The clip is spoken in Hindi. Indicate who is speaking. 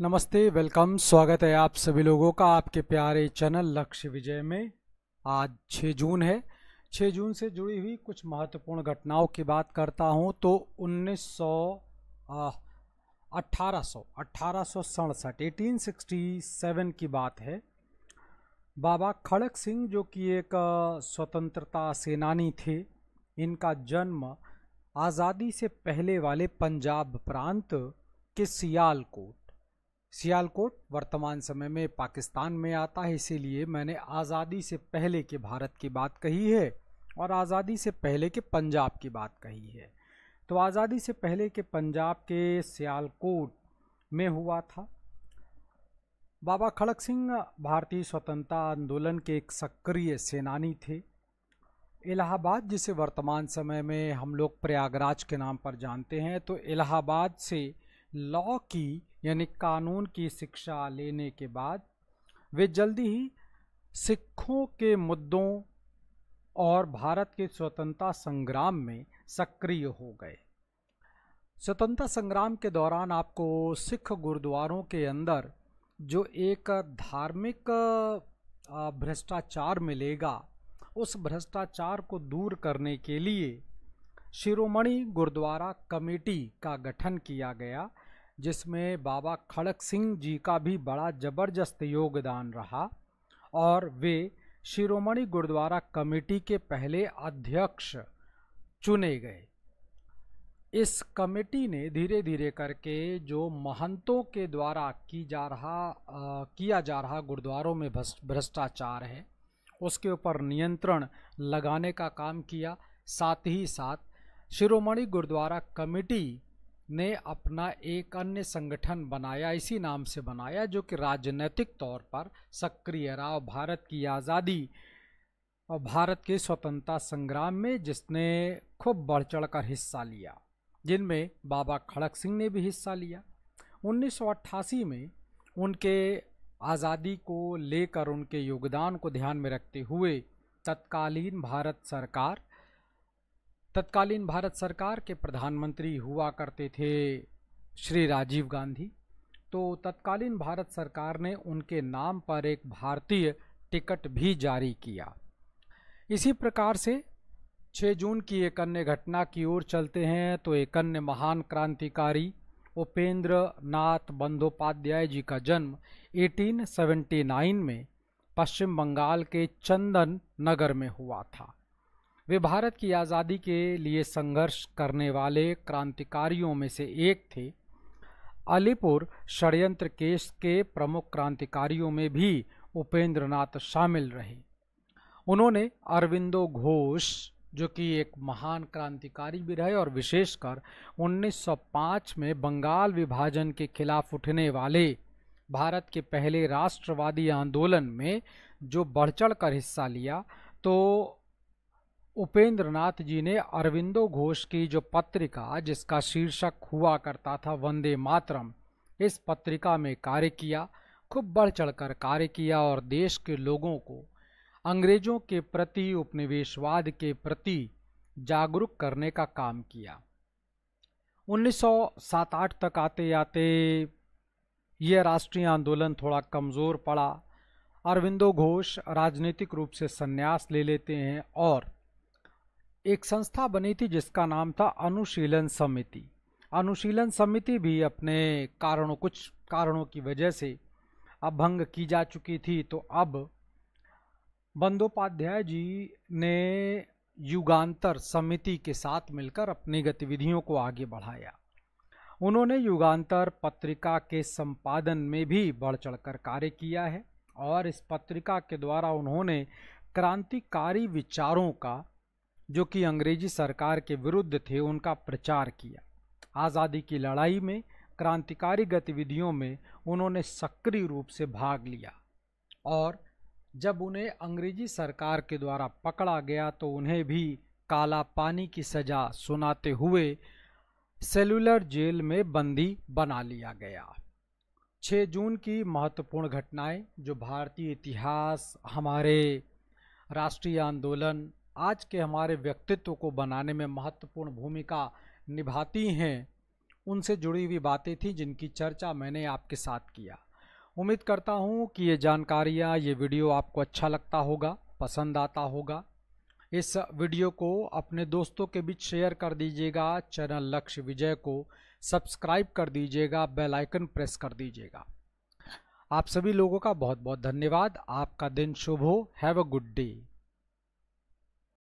Speaker 1: नमस्ते वेलकम स्वागत है आप सभी लोगों का आपके प्यारे चैनल लक्ष्य विजय में आज 6 जून है 6 जून से जुड़ी हुई कुछ महत्वपूर्ण घटनाओं की बात करता हूं तो उन्नीस सौ अट्ठारह सौ अट्ठारह सौ सड़सठ एटीन सिक्सटी सेवन की बात है बाबा खड़क सिंह जो कि एक स्वतंत्रता सेनानी थे इनका जन्म आज़ादी से पहले वाले पंजाब प्रांत के सियालकोट सियालकोट वर्तमान समय में पाकिस्तान में आता है इसीलिए मैंने आज़ादी से पहले के भारत की बात कही है और आज़ादी से पहले के पंजाब की बात कही है तो आज़ादी से पहले के पंजाब के सियालकोट में हुआ था बाबा खड़क सिंह भारतीय स्वतंत्रता आंदोलन के एक सक्रिय सेनानी थे इलाहाबाद जिसे वर्तमान समय में हम लोग प्रयागराज के नाम पर जानते हैं तो इलाहाबाद से लॉ की यानी कानून की शिक्षा लेने के बाद वे जल्दी ही सिखों के मुद्दों और भारत के स्वतंत्रता संग्राम में सक्रिय हो गए स्वतंत्रता संग्राम के दौरान आपको सिख गुरुद्वारों के अंदर जो एक धार्मिक भ्रष्टाचार मिलेगा उस भ्रष्टाचार को दूर करने के लिए शिरोमणि गुरुद्वारा कमेटी का गठन किया गया जिसमें बाबा खड़क सिंह जी का भी बड़ा ज़बरदस्त योगदान रहा और वे शिरोमणि गुरुद्वारा कमेटी के पहले अध्यक्ष चुने गए इस कमेटी ने धीरे धीरे करके जो महंतों के द्वारा की जा रहा आ, किया जा रहा गुरुद्वारों में भ्रष्टाचार है उसके ऊपर नियंत्रण लगाने का काम किया साथ ही साथ शिरोमणि गुरुद्वारा कमेटी ने अपना एक अन्य संगठन बनाया इसी नाम से बनाया जो कि राजनीतिक तौर पर सक्रिय रहा भारत की आज़ादी और भारत के स्वतंत्रता संग्राम में जिसने खूब बढ़ चढ़ कर हिस्सा लिया जिनमें बाबा खड़क सिंह ने भी हिस्सा लिया 1988 में उनके आज़ादी को लेकर उनके योगदान को ध्यान में रखते हुए तत्कालीन भारत सरकार तत्कालीन भारत सरकार के प्रधानमंत्री हुआ करते थे श्री राजीव गांधी तो तत्कालीन भारत सरकार ने उनके नाम पर एक भारतीय टिकट भी जारी किया इसी प्रकार से 6 जून की एक अन्य घटना की ओर चलते हैं तो एक अन्य महान क्रांतिकारी उपेंद्र नाथ बंदोपाध्याय जी का जन्म 1879 में पश्चिम बंगाल के चंदन नगर में हुआ था वे भारत की आज़ादी के लिए संघर्ष करने वाले क्रांतिकारियों में से एक थे अलीपुर षडयंत्र केस के प्रमुख क्रांतिकारियों में भी उपेंद्र नाथ शामिल रहे उन्होंने अरविंदो घोष जो कि एक महान क्रांतिकारी भी रहे और विशेषकर 1905 में बंगाल विभाजन के खिलाफ उठने वाले भारत के पहले राष्ट्रवादी आंदोलन में जो बढ़ चढ़ कर हिस्सा लिया तो उपेंद्र नाथ जी ने अरविंदो घोष की जो पत्रिका जिसका शीर्षक हुआ करता था वंदे मातरम इस पत्रिका में कार्य किया खूब बढ़ चढ़कर कार्य किया और देश के लोगों को अंग्रेजों के प्रति उपनिवेशवाद के प्रति जागरूक करने का काम किया 1907-8 तक आते आते यह राष्ट्रीय आंदोलन थोड़ा कमज़ोर पड़ा अरविंदो घोष राजनीतिक रूप से संन्यास ले लेते हैं और एक संस्था बनी थी जिसका नाम था अनुशीलन समिति अनुशीलन समिति भी अपने कारणों कुछ कारणों की वजह से अब भंग की जा चुकी थी तो अब बंदोपाध्याय जी ने युगांतर समिति के साथ मिलकर अपनी गतिविधियों को आगे बढ़ाया उन्होंने युगांतर पत्रिका के संपादन में भी बढ़ चढ़कर कार्य किया है और इस पत्रिका के द्वारा उन्होंने क्रांतिकारी विचारों का जो कि अंग्रेजी सरकार के विरुद्ध थे उनका प्रचार किया आज़ादी की लड़ाई में क्रांतिकारी गतिविधियों में उन्होंने सक्रिय रूप से भाग लिया और जब उन्हें अंग्रेजी सरकार के द्वारा पकड़ा गया तो उन्हें भी काला पानी की सज़ा सुनाते हुए सेलुलर जेल में बंदी बना लिया गया 6 जून की महत्वपूर्ण घटनाएं जो भारतीय इतिहास हमारे राष्ट्रीय आंदोलन आज के हमारे व्यक्तित्व को बनाने में महत्वपूर्ण भूमिका निभाती हैं उनसे जुड़ी हुई बातें थी जिनकी चर्चा मैंने आपके साथ किया उम्मीद करता हूँ कि ये जानकारियाँ ये वीडियो आपको अच्छा लगता होगा पसंद आता होगा इस वीडियो को अपने दोस्तों के बीच शेयर कर दीजिएगा चैनल लक्ष्य विजय को सब्सक्राइब कर दीजिएगा बेल आइकन प्रेस कर दीजिएगा आप सभी लोगों का बहुत बहुत धन्यवाद आपका दिन शुभ हो हैव अ गुड डे